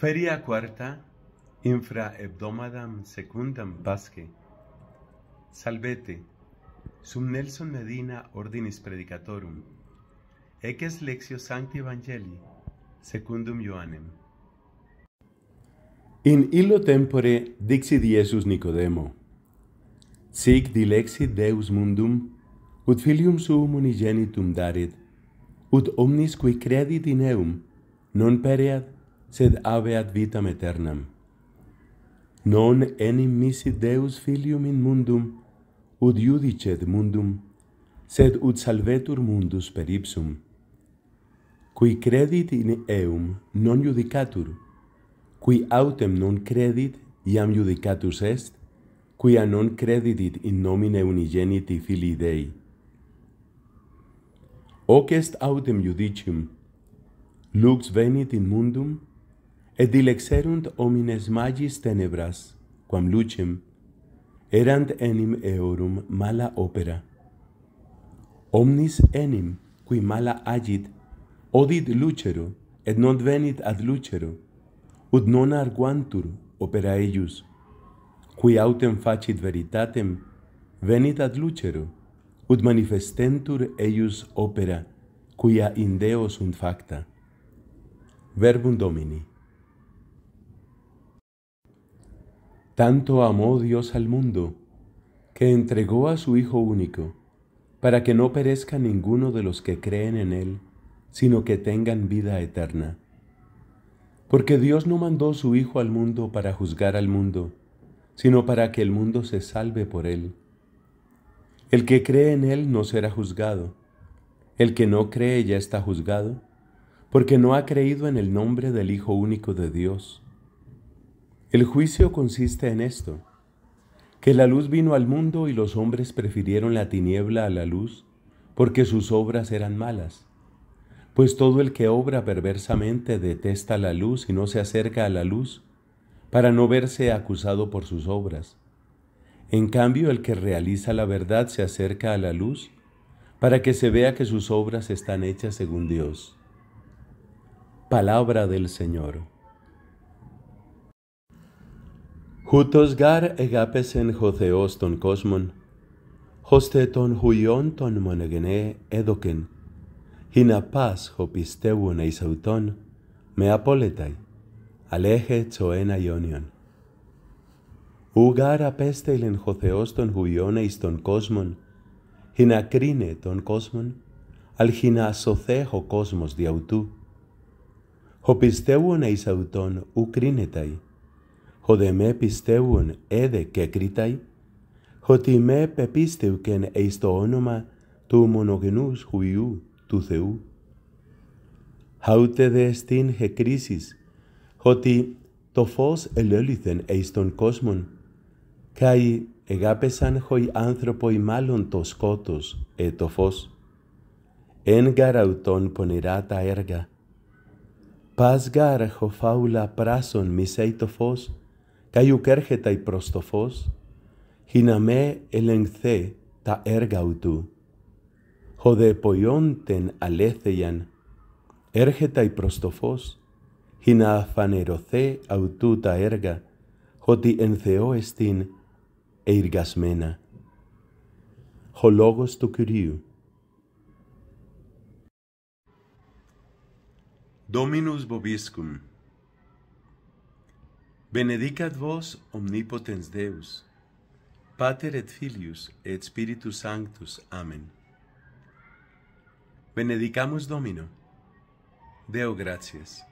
Feria quarta, infra hebdomadam secundam pasque. Salvete, sum Nelson Medina ordinis predicatorum. Eces lexio sancti evangelii, secundum Ioannem. In illo tempore dixit Iesus Nicodemo, Sic dilexit Deus mundum, ut filium suum unigenitum darit, ut omnis qui credit in eum, non pereat, sed aveat vitam aeternam. Non enim misi Deus filium in mundum, ut judicet mundum, sed ut salvetur mundus per ipsum. Qui credit in eum non judicatur, qui autem non credit iam judicatus est, quia non creditit in nomine unigeniti filii Dei. Hoc est autem judicium, lux venit in mundum, et dilexerunt homines magis tenebras, quam lucem, erant enim eorum mala opera. Omnis enim, qui mala agit, odit lucero, et non venit ad lucero, ut non arguantur opera eius, qui autem facit veritatem, venit ad lucero, ut manifestentur eius opera, quia in Deo sunt facta. Verbum Domini. Tanto amó Dios al mundo, que entregó a su Hijo único, para que no perezca ninguno de los que creen en Él, sino que tengan vida eterna. Porque Dios no mandó su Hijo al mundo para juzgar al mundo, sino para que el mundo se salve por Él. El que cree en Él no será juzgado. El que no cree ya está juzgado, porque no ha creído en el nombre del Hijo único de Dios. El juicio consiste en esto, que la luz vino al mundo y los hombres prefirieron la tiniebla a la luz porque sus obras eran malas. Pues todo el que obra perversamente detesta la luz y no se acerca a la luz para no verse acusado por sus obras. En cambio, el que realiza la verdad se acerca a la luz para que se vea que sus obras están hechas según Dios. Palabra del Señor. Χούτος γάρ εγάπεσεν ο Θεός των κόσμων, ώστε των χουλιών των μονογενέ έδωκεν, ή να πας ο πιστεύουν αυτόν, με απολεταί, αλέχε τσο ένα Ιόνιον. Ου γάρ απέστελεν ο Θεός των χουλιών εις των κόσμων, ή να κρίνε των κόσμων, αλχι να σωθέ ο κόσμος δι' αυτού. Ο πιστεύουν εις αυτόν ου κρίνεται, δε με πιστεύουν έδε και κρίταί, ότι με πεπίστευκεν εις το όνομα του μονογενούς χουιού του Θεού. Χαούτε δε στην χεκρίσεις, ότι το φως ελέλυθεν εις τον κόσμον, καί εγάπεσαν χοι άνθρωποι μάλλον το σκότος ε το φως, εν γαραυτόν πονηρά τα έργα, πας γάρ φάουλα πράσον μισέι το φως, Καί ουκ έρχεται προς το φως, ελεγχθέ τα έργα ουτού. Χωδε ποιόντεν αλέθειαν, έρχεται προς το φως, χινά αφανερωθέ αυτού τα έργα, ότι εν Θεώ εστίν εργασμένα. Ο λόγος του Κυρίου. Dominus Βοβίσκουμ Benedicat vos omnipotens Deus, Pater et Filius et Spiritus Sanctus. Amén. Benedicamos Domino. Deo gracias.